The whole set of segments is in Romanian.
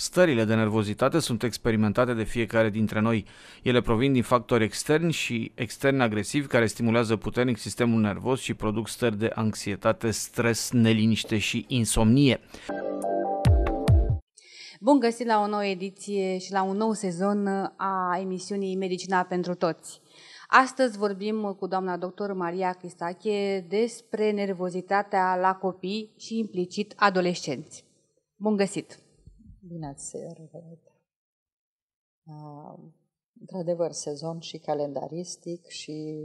Stările de nervozitate sunt experimentate de fiecare dintre noi. Ele provin din factori externi și externi agresivi care stimulează puternic sistemul nervos și produc stări de anxietate, stres, neliniște și insomnie. Bun găsit la o nouă ediție și la un nou sezon a emisiunii Medicina pentru Toți. Astăzi vorbim cu doamna doctor Maria Cristache despre nervozitatea la copii și implicit adolescenți. Bun găsit! Bine ați revenit! Într-adevăr, sezon și calendaristic și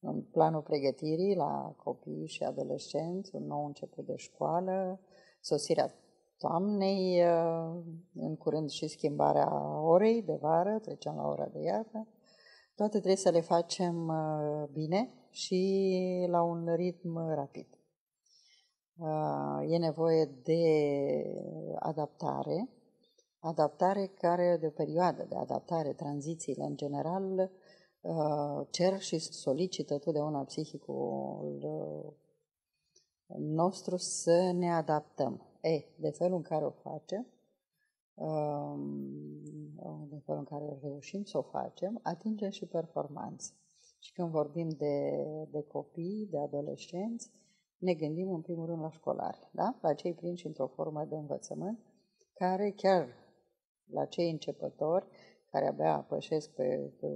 în planul pregătirii la copii și adolescenți, un nou început de școală, sosirea toamnei, uh, în curând și schimbarea orei de vară, trecem la ora de iarnă. Toate trebuie să le facem uh, bine și la un ritm rapid. Uh, e nevoie de adaptare, adaptare care, de o perioadă de adaptare, tranzițiile în general, cer și solicită totdeauna psihicul nostru să ne adaptăm. E, de felul în care o facem, um, oh, de felul în care reușim să o facem, atingem și performanțe. Și când vorbim de, de copii, de adolescenți, ne gândim în primul rând la școlari, da? la cei prinși într-o formă de învățământ, care chiar la cei începători, care abia apășesc pe, pe,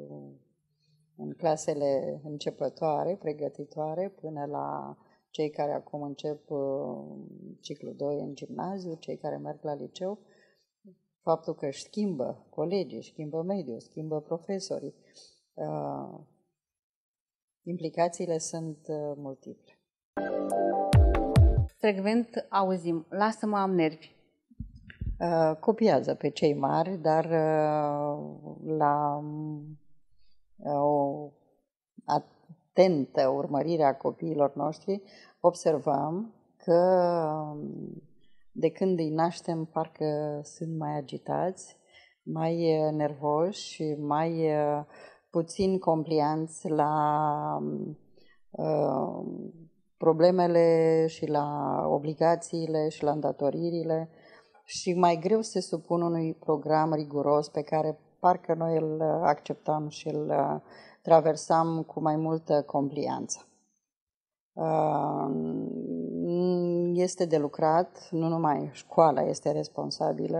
în clasele începătoare, pregătitoare, până la cei care acum încep uh, ciclul 2 în gimnaziu, cei care merg la liceu, faptul că își schimbă colegii, schimbă mediul, schimbă profesorii, uh, implicațiile sunt uh, multiple. Frecvent auzim, lasă-mă am nervi. copiază pe cei mari, dar la o atentă urmărire a copiilor noștri, observăm că um, de când îi naștem parcă sunt mai agitați, mai uh, nervoși, mai uh, puțin complianți la um, um, problemele și la obligațiile și la îndatoririle și mai greu se supun unui program riguros pe care parcă noi îl uh, acceptam și îl traversam cu mai multă complianță. Este de lucrat, nu numai școala este responsabilă,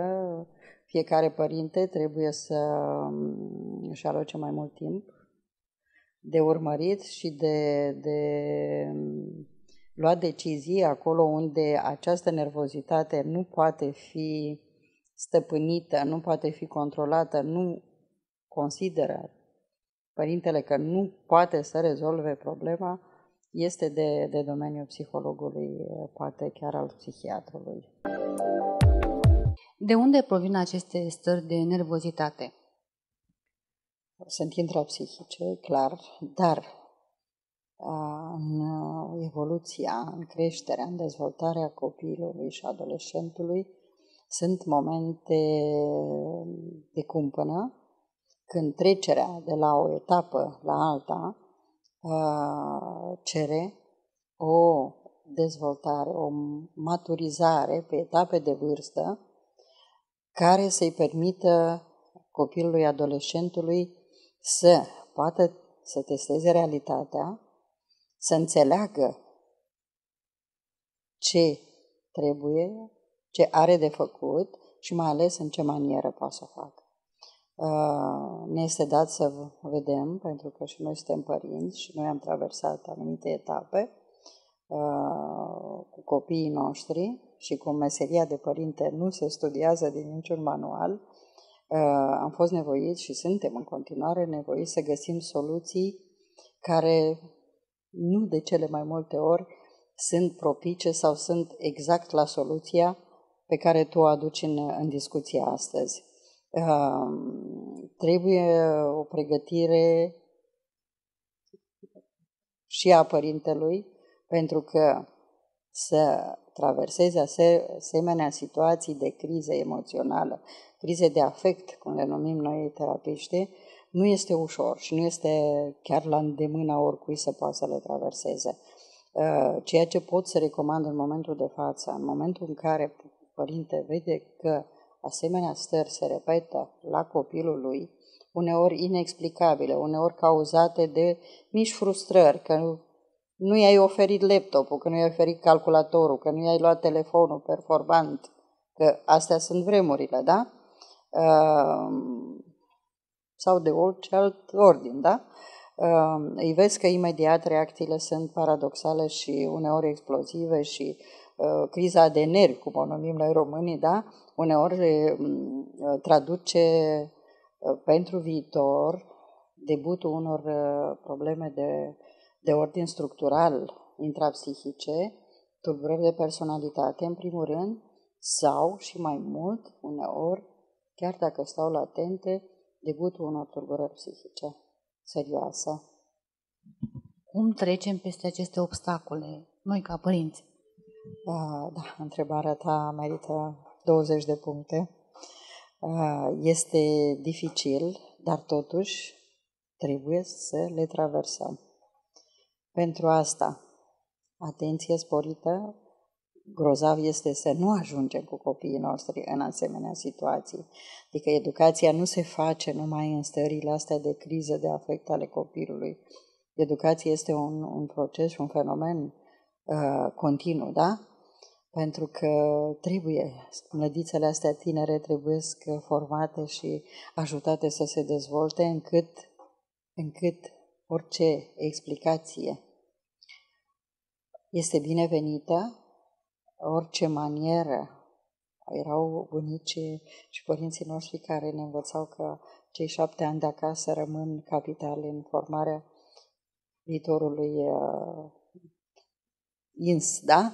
fiecare părinte trebuie să mm, își aloce mai mult timp de urmărit și de, de mm, luat decizii acolo unde această nervozitate nu poate fi stăpânită, nu poate fi controlată, nu consideră părintele că nu poate să rezolve problema, este de, de domeniul psihologului, poate chiar al psihiatrului. De unde provin aceste stări de nervozitate? Sunt intrapsihice, clar, dar în evoluția, în creșterea, în dezvoltarea copilului și adolescentului sunt momente de cumpănă când trecerea de la o etapă la alta cere o dezvoltare, o maturizare pe etape de vârstă care să-i permită copilului, adolescentului să poată să testeze realitatea, să înțeleagă ce trebuie, ce are de făcut și mai ales în ce manieră poate să o facă. Uh, ne este dat să vedem, pentru că și noi suntem părinți și noi am traversat anumite etape uh, cu copiii noștri și cu meseria de părinte nu se studiază din niciun manual, uh, am fost nevoiți și suntem în continuare nevoiți să găsim soluții care nu de cele mai multe ori sunt propice sau sunt exact la soluția pe care tu o aduci în, în discuția astăzi trebuie o pregătire și a părintelui, pentru că să traverseze asemenea situații de criză emoțională, crize de afect, cum le numim noi terapiștii, nu este ușor și nu este chiar la îndemâna oricui să poată să le traverseze. Ă, ceea ce pot să recomand în momentul de față, în momentul în care părinte vede că Asemenea stări se repetă la copilul lui, uneori inexplicabile, uneori cauzate de mici frustrări, că nu i-ai oferit laptopul, că nu i-ai oferit calculatorul, că nu i-ai luat telefonul performant, că astea sunt vremurile, da? Ehm, sau de orice alt ordin, da? Ehm, îi vezi că imediat reacțiile sunt paradoxale și uneori explozive și Uh, criza de nervi, cum o numim noi românii, da? uneori mm, uh, traduce uh, pentru viitor debutul unor probleme de, de ordin structural intrapsihice, tulburări de personalitate, în primul rând, sau și mai mult, uneori, chiar dacă stau latente, debutul unor tulburări psihice serioase. Cum trecem peste aceste obstacole, noi ca părinți? Ah, da, întrebarea ta merită 20 de puncte. Ah, este dificil, dar totuși trebuie să le traversăm. Pentru asta, atenție sporită, grozav este să nu ajungem cu copiii noștri în asemenea situații. Adică educația nu se face numai în stările astea de criză, de afect ale copilului. Educația este un, un proces, un fenomen Uh, continuu, da? Pentru că trebuie, mlădițele astea tinere trebuie formate și ajutate să se dezvolte încât, încât orice explicație este binevenită, orice manieră. Erau bunicii și părinții noștri care ne învățau că cei șapte ani de acasă rămân capital în formarea viitorului uh, ins, da?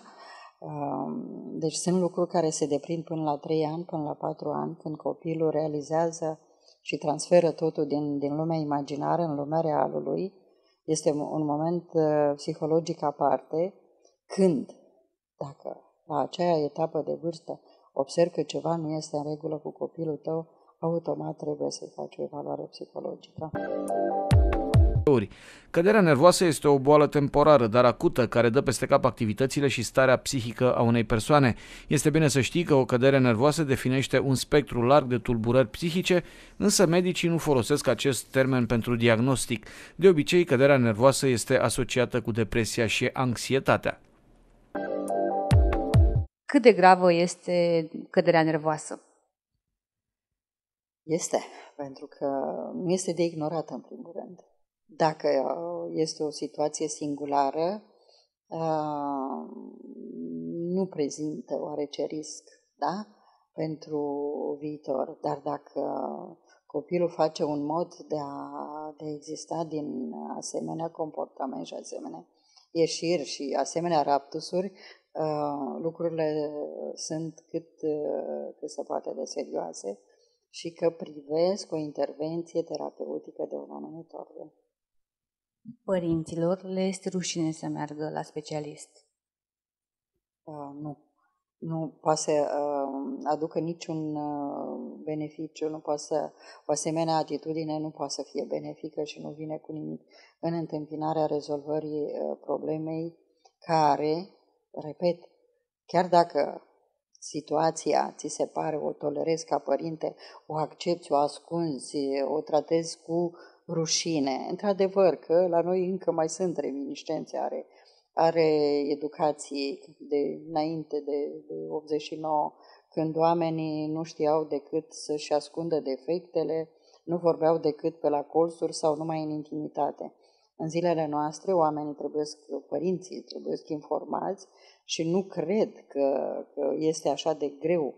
Deci sunt lucruri care se deprind până la 3 ani, până la 4 ani, când copilul realizează și transferă totul din, din lumea imaginară în lumea realului. Este un moment uh, psihologic aparte când, dacă la aceea etapă de vârstă observ că ceva nu este în regulă cu copilul tău, automat trebuie să-i faci o evaluare psihologică ori. Căderea nervoasă este o boală temporară, dar acută, care dă peste cap activitățile și starea psihică a unei persoane. Este bine să știi că o cădere nervoasă definește un spectru larg de tulburări psihice, însă medicii nu folosesc acest termen pentru diagnostic. De obicei, căderea nervoasă este asociată cu depresia și anxietatea. Cât de gravă este căderea nervoasă? Este, pentru că nu este de ignorată în primul rând. Dacă uh, este o situație singulară, uh, nu prezintă oarece risc da? pentru viitor. Dar dacă copilul face un mod de a, de a exista din asemenea comportament și asemenea ieșiri și asemenea raptusuri, uh, lucrurile sunt cât, cât se poate de serioase și că privesc o intervenție terapeutică de un ordine. Părinților le este rușine să meargă la specialist. Uh, nu. Nu poate să uh, aducă niciun uh, beneficiu, nu poate să, o asemenea atitudine nu poate să fie benefică și nu vine cu nimic în întâmpinarea rezolvării uh, problemei care, repet, chiar dacă situația ți se pare, o tolerezi ca părinte, o accepti, o ascunzi, o tratezi cu uh, rușine. Într-adevăr că la noi încă mai sunt reminiscențe are, are educației de înainte de, de 89, când oamenii nu știau decât să-și ascundă defectele, nu vorbeau decât pe la colțuri sau numai în intimitate. În zilele noastre, oamenii trebuie, părinții trebuie informați și nu cred că, că este așa de greu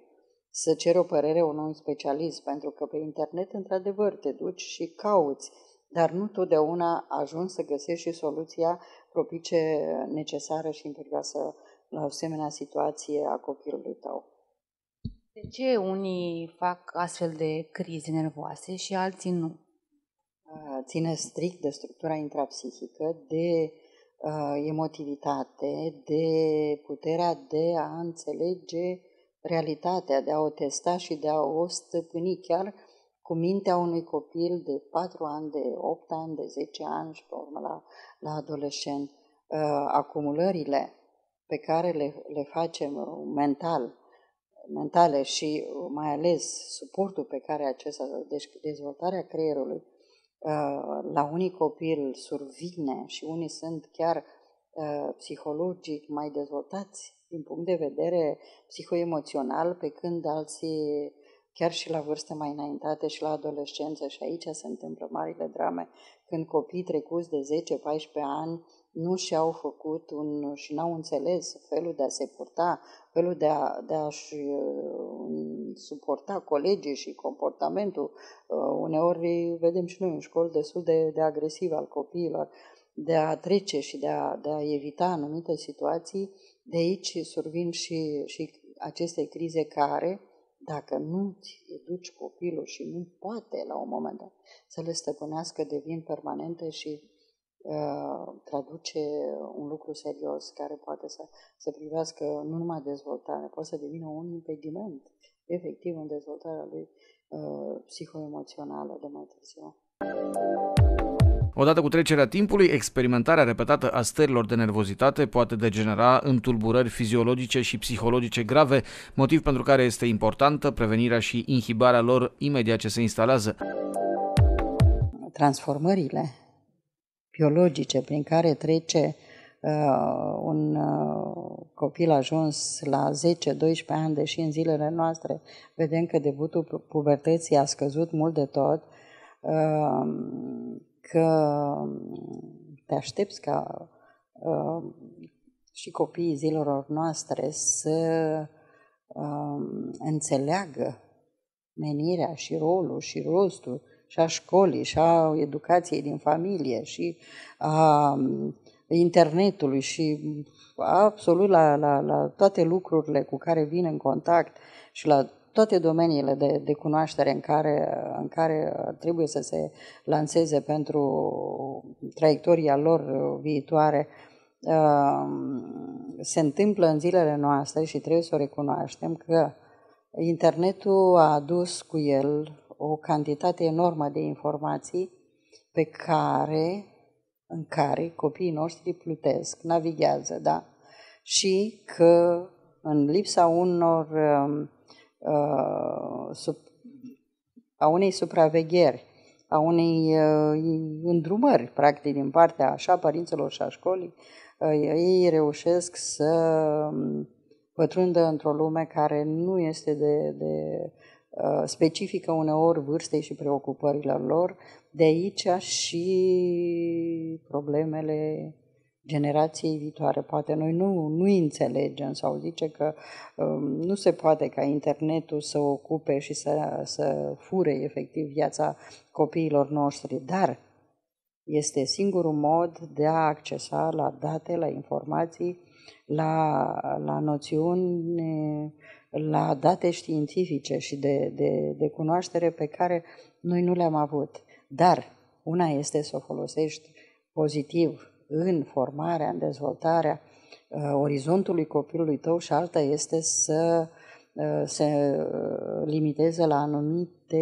să cer o părere unui specialist, pentru că pe internet, într-adevăr, te duci și cauți, dar nu totdeauna ajungi să găsești și soluția propice necesară și imperioasă la o asemenea situație a copilului tău. De ce unii fac astfel de crize nervoase și alții nu? Ține strict de structura intrapsihică, de uh, emotivitate, de puterea de a înțelege realitatea, de a o testa și de a o stăpâni chiar cu mintea unui copil de 4 ani, de 8 ani, de 10 ani și pe urmă la, la adolescent. Ă, acumulările pe care le, le facem uh, mental, mentale și uh, mai ales suportul pe care acesta, deci dezvoltarea creierului, ă, la unii copil survine și unii sunt chiar ă, psihologic mai dezvoltați din punct de vedere psihoemoțional, pe când alții, chiar și la vârste mai înaintate și la adolescență, și aici se întâmplă marile drame, când copii trecuți de 10-14 ani nu și-au făcut un, și n-au înțeles felul de a se purta, felul de, a, de a-și uh, suporta colegii și comportamentul. Uh, uneori vedem și noi în școli destul de, de agresiv al copiilor, de a trece și de a, de a evita anumite situații de aici survin și, și aceste crize care, dacă nu educi copilul și nu poate la un moment dat să le stăpânească, devin permanente și uh, traduce un lucru serios care poate să, să privească nu numai dezvoltare poate să devină un impediment efectiv în dezvoltarea lui uh, psihoemoțională de mai târziu. Odată cu trecerea timpului, experimentarea repetată a stărilor de nervozitate poate degenera în tulburări fiziologice și psihologice grave, motiv pentru care este importantă prevenirea și inhibarea lor imediat ce se instalează. Transformările biologice prin care trece uh, un uh, copil ajuns la 10-12 ani, deși în zilele noastre vedem că debutul pubertății a scăzut mult de tot, uh, Ehm, că te aștepți ca ehm, și copiii zilor noastre să ehm, înțeleagă menirea și rolul și rostul și a școlii și a educației din familie și a internetului și absolut la, la, la toate lucrurile cu care vin în contact și la toate domeniile de, de cunoaștere în care, în care trebuie să se lanseze pentru traiectoria lor viitoare um, se întâmplă în zilele noastre și trebuie să o recunoaștem că internetul a adus cu el o cantitate enormă de informații pe care, în care copiii noștri plutesc, navighează, da? Și că în lipsa unor uh, Uh, sub, a unei supravegheri, a unei uh, îndrumări, practic, din partea așa părinților și a școlii, uh, ei reușesc să pătrundă într-o lume care nu este de, de specifică uneori vârstei și preocupărilor lor, de aici și problemele generației viitoare. Poate noi nu, nu înțelegem sau zice că um, nu se poate ca internetul să ocupe și să, să fure efectiv viața copiilor noștri, dar este singurul mod de a accesa la date, la informații, la, la noțiuni, la date științifice și de, de, de cunoaștere pe care noi nu le-am avut. Dar una este să o folosești pozitiv, în formarea, în dezvoltarea uh, orizontului copilului tău și alta este să uh, se uh, limiteze la anumite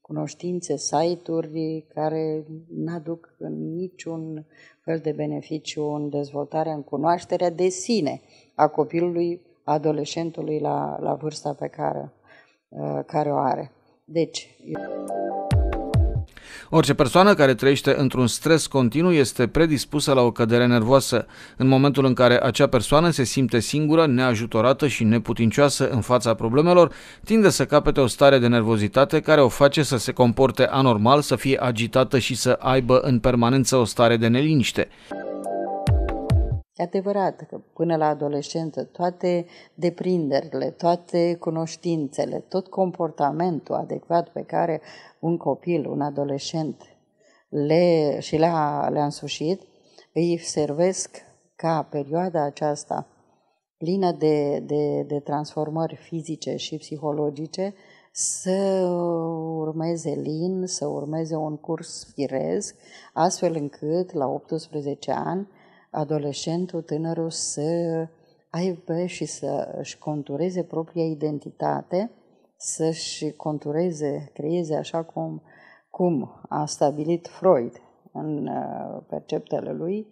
cunoștințe, site-uri care nu aduc niciun fel de beneficiu în dezvoltarea, în cunoașterea de sine a copilului, adolescentului la, la vârsta pe care, care o are. Deci, eu... Orice persoană care trăiește într-un stres continuu este predispusă la o cădere nervoasă. În momentul în care acea persoană se simte singură, neajutorată și neputincioasă în fața problemelor, tinde să capete o stare de nervozitate care o face să se comporte anormal, să fie agitată și să aibă în permanență o stare de neliniște. E adevărat că până la adolescență toate deprinderile, toate cunoștințele, tot comportamentul adecvat pe care un copil, un adolescent le, și le-a, le-a însușit, îi servesc ca perioada aceasta plină de, de, de transformări fizice și psihologice să urmeze lin, să urmeze un curs firesc, astfel încât la 18 ani adolescentul, tânărul să aibă și să-și contureze propria identitate, să-și contureze, creeze așa cum, cum a stabilit Freud în uh, perceptele lui,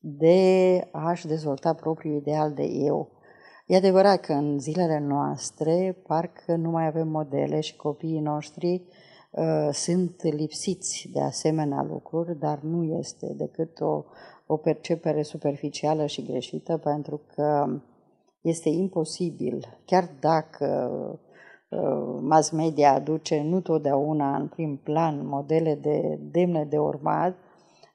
de a-și dezvolta propriul ideal de eu. E adevărat că în zilele noastre parcă nu mai avem modele și copiii noștri uh, Uh, sunt lipsiți de asemenea lucruri, dar nu este decât o, o percepere superficială și greșită, pentru că este imposibil, chiar dacă uh, mass media aduce nu totdeauna în prim plan modele de demne de urmat,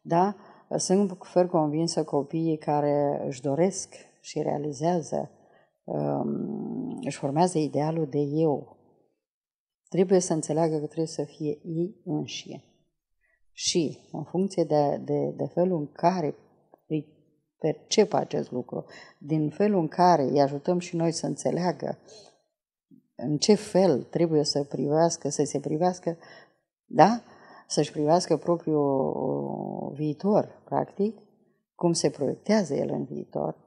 da? sunt foarte convinsă copiii care își doresc și realizează, um, își formează idealul de eu, trebuie să înțeleagă că trebuie să fie ei înșie. Și în funcție de, de, de felul în care îi percep acest lucru, din felul în care îi ajutăm și noi să înțeleagă în ce fel trebuie să privească, să se privească, da? Să-și privească propriul viitor, practic, cum se proiectează el în viitor,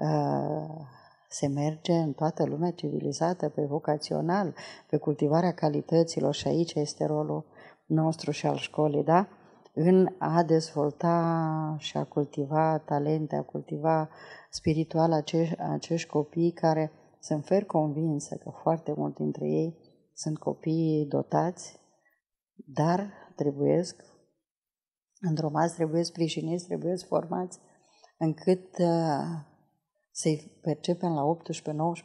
ă, se merge în toată lumea civilizată pe vocațional, pe cultivarea calităților și aici este rolul nostru și al școlii, da? În a dezvolta și a cultiva talente, a cultiva spiritual acești, acești copii care sunt fer convinsă că foarte mult dintre ei sunt copii dotați, dar trebuiesc îndromați, trebuie sprijiniți, trebuie formați, încât uh, să-i percepem la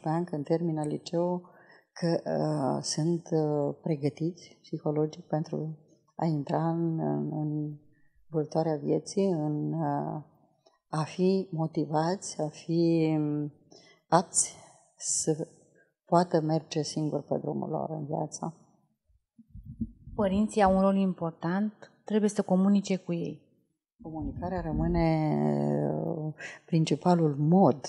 18-19 ani când termină liceul că uh, sunt uh, pregătiți psihologic pentru a intra în, în, în vâltoarea vieții, în uh, a fi motivați, a fi um, apți să poată merge singur pe drumul lor în viața. Părinții au un rol important, trebuie să comunice cu ei. Comunicarea rămâne uh, principalul mod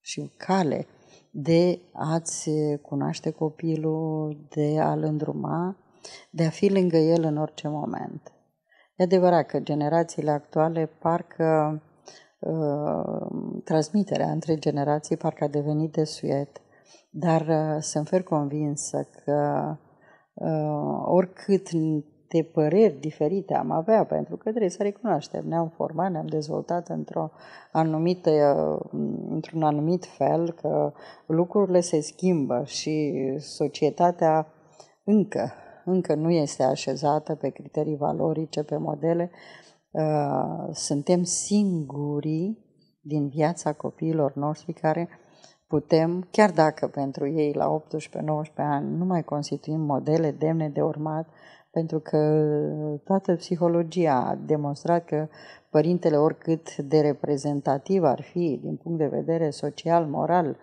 și cale de a-ți cunoaște copilul, de a-l îndruma, de a fi lângă el în orice moment. E adevărat că generațiile actuale parcă uh, transmiterea între generații parcă a devenit de suet, dar uh, sunt fer convinsă că uh, oricât câte păreri diferite am avea, pentru că trebuie să recunoaștem, ne-am format, ne-am dezvoltat într-o anumită, într-un anumit fel, că lucrurile se schimbă și societatea încă, încă nu este așezată pe criterii valorice, pe modele. Uh, suntem singurii din viața copiilor noștri care putem, chiar dacă pentru ei la 18-19 ani nu mai constituim modele demne de urmat, pentru că toată psihologia a demonstrat că părintele, oricât de reprezentativ ar fi din punct de vedere social, moral,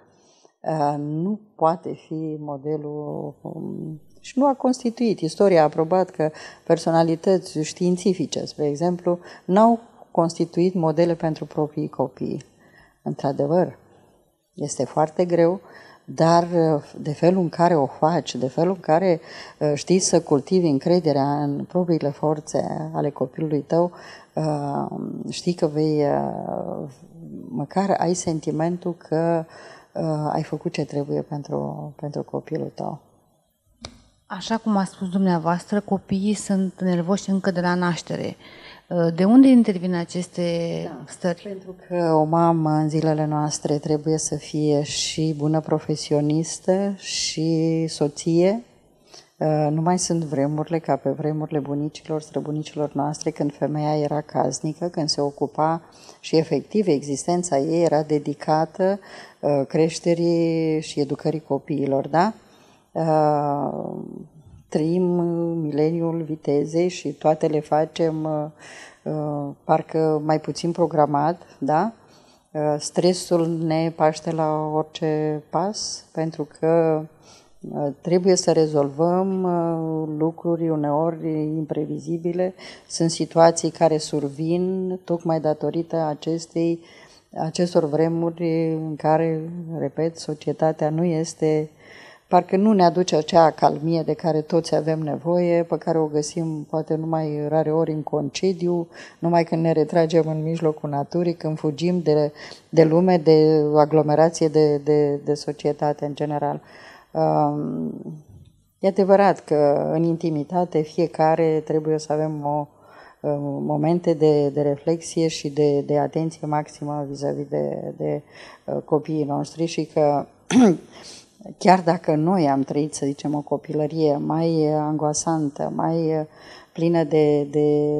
nu poate fi modelul um, și nu a constituit. Istoria a aprobat că personalități științifice, spre exemplu, n-au constituit modele pentru proprii copii. Într-adevăr, este foarte greu dar uh, de felul în care o faci, de felul în care uh, știi să cultivi încrederea în propriile forțe ale copilului tău, uh, știi că vei, măcar ai sentimentul că ai făcut ce trebuie pentru, pentru copilul tău. Așa cum a spus dumneavoastră, copiii sunt nervoși încă de la naștere. Uh, de unde intervin aceste da, stări? Pentru că o mamă în zilele noastre trebuie să fie și bună profesionistă și soție. Uh, nu mai sunt vremurile ca pe vremurile bunicilor, străbunicilor noastre, când femeia era casnică, când se ocupa și efectiv existența ei era dedicată uh, creșterii și educării copiilor, da? trăim uh, mileniul vitezei și toate le facem uh, uh, parcă mai puțin programat, da? Stresul ne paște la orice pas, pentru că trebuie să rezolvăm lucruri uneori imprevizibile. Sunt situații care survin tocmai datorită acestei, acestor vremuri în care, repet, societatea nu este uh, parcă nu ne aduce acea calmie de care toți avem nevoie, pe care o găsim poate numai rare ori în concediu, numai când ne retragem în mijlocul naturii, când fugim de, de lume, de aglomerație, de, de, de societate în general. Um, e adevărat că în intimitate fiecare trebuie să avem o, um, momente de, de reflexie și de, de atenție maximă vis-a-vis de, de uh, copiii noștri și că chiar dacă noi am trăit, să zicem, o copilărie mai uh, angoasantă, mai uh, plină de, de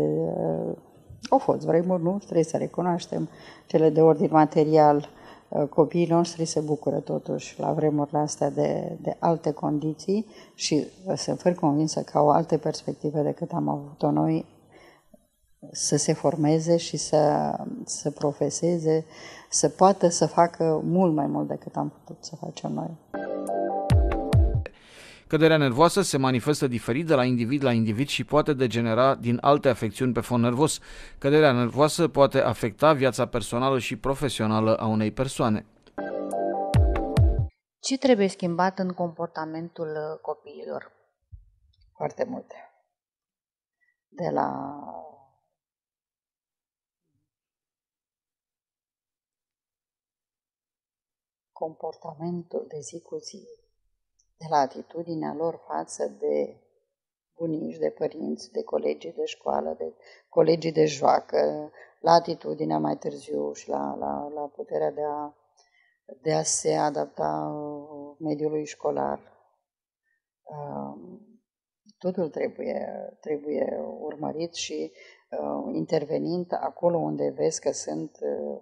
au uh, fost vremuri, nu? Trebuie să recunoaștem cele de ordin material. Copiii noștri se bucură totuși la vremurile astea de, de alte condiții și sunt fără convinsă că au alte perspective decât am avut-o noi să se formeze și să, să profeseze, să poată să facă mult mai mult decât am putut să facem noi. Căderea nervoasă se manifestă diferit de la individ la individ și poate degenera din alte afecțiuni pe fond nervos. Căderea nervoasă poate afecta viața personală și profesională a unei persoane. Ce trebuie schimbat în comportamentul copiilor? Foarte multe. De la comportamentul de zi cu zi, de la atitudinea lor față de bunici, de părinți, de colegii de școală, de colegii de joacă, la atitudinea mai târziu și la, la, la puterea de a, de a se adapta uh, mediului școlar. Uh, totul trebuie, trebuie urmărit și uh, intervenind acolo unde vezi că sunt uh,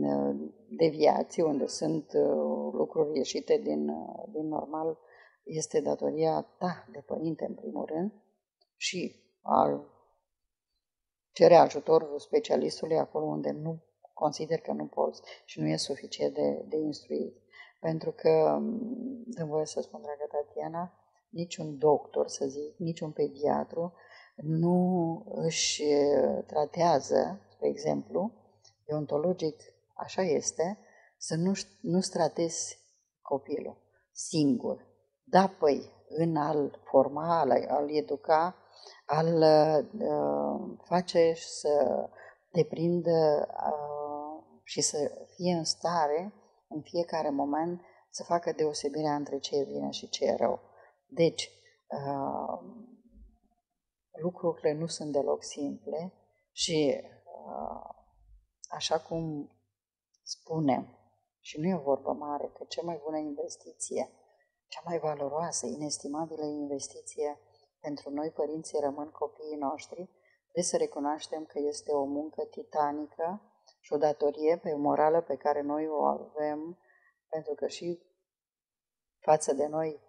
Uh, deviații, unde sunt uh, lucruri ieșite din, uh, din normal, este datoria ta de părinte, în primul rând, și al cere ajutorul specialistului acolo unde nu consider că nu poți și nu e suficient de, de instruit. Pentru că, um, dăm voie să spun, dragă Tatiana, niciun doctor, să zic, niciun pediatru nu își tratează, spre exemplu, deontologic așa este, să nu, nu stratezi copilul singur. Da, păi, în al forma, al, al educa, al uh, face să deprindă uh, și să fie în stare în fiecare moment să facă deosebirea între ce e bine și ce e rău. Deci, uh, lucrurile nu sunt deloc simple și uh, așa cum spune și nu e o vorbă mare, că cea mai bună investiție, cea mai valoroasă, inestimabilă investiție pentru noi, părinții, rămân copiii noștri, trebuie să recunoaștem că este o muncă titanică și o datorie pe morală pe care noi o avem, pentru că și față de noi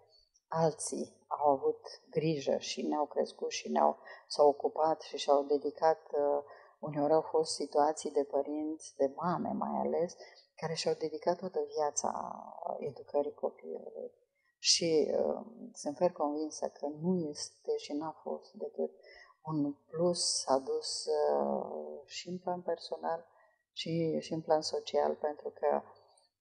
alții au avut grijă și ne-au crescut și ne-au s-au ocupat și și-au dedicat uh, Uneori au fost situații de părinți, de mame mai ales, care și-au dedicat toată viața educării copilului. Și uh, sunt fer convinsă că nu este și n-a fost decât un plus adus uh, și în plan personal și, și în plan social, pentru că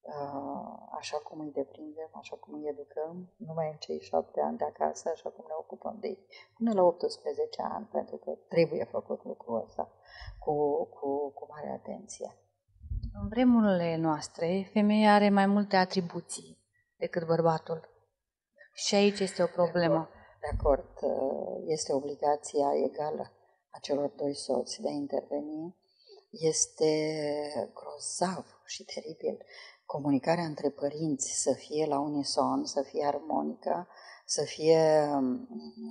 Ah, așa cum îi deprindem, așa cum îi educăm, numai în cei șapte ani de acasă, așa cum ne ocupăm de ei, până la 18 ani, pentru că trebuie făcut lucrul ăsta cu, cu, cu mare atenție. În vremurile noastre, femeia are mai multe atribuții decât bărbatul. Și aici este o problemă. De acord, de acord. este obligația egală a celor doi soți de a interveni. Este grozav și teribil comunicarea între părinți să fie la unison, să fie armonică, să fie, mm,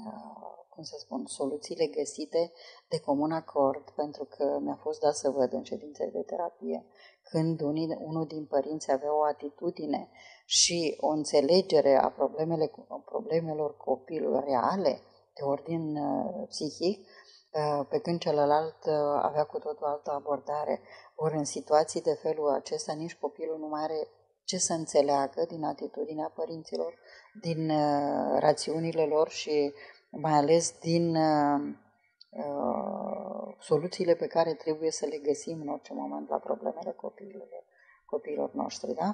uh, cum să spun, soluțiile găsite de comun acord, pentru că mi-a fost dat să văd în ședințe de terapie, când unii, unul din părinți avea o atitudine și o înțelegere a problemele, problemelor copilului reale, de ordin uh, psihic, uh, pe când celălalt uh, avea cu totul altă abordare. Ori în situații de felul acesta, nici copilul nu mai are ce să înțeleagă din atitudinea părinților, din uh, rațiunile lor și mai ales din uh, uh, soluțiile pe care trebuie să le găsim în orice moment la problemele copiilor, copiilor noștri. Da?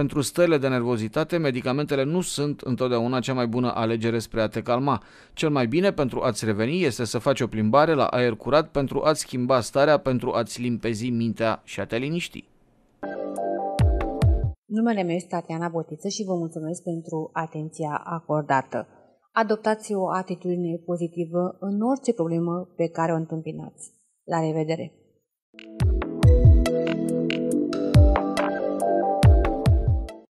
Pentru stările de nervozitate, medicamentele nu sunt întotdeauna cea mai bună alegere spre a te calma. Cel mai bine pentru a-ți reveni este să faci o plimbare la aer curat pentru a-ți schimba starea, pentru a-ți limpezi mintea și a te liniști. Numele meu este Tatiana Botiță și vă mulțumesc pentru atenția acordată. Adoptați o atitudine pozitivă în orice problemă pe care o întâmpinați. La revedere!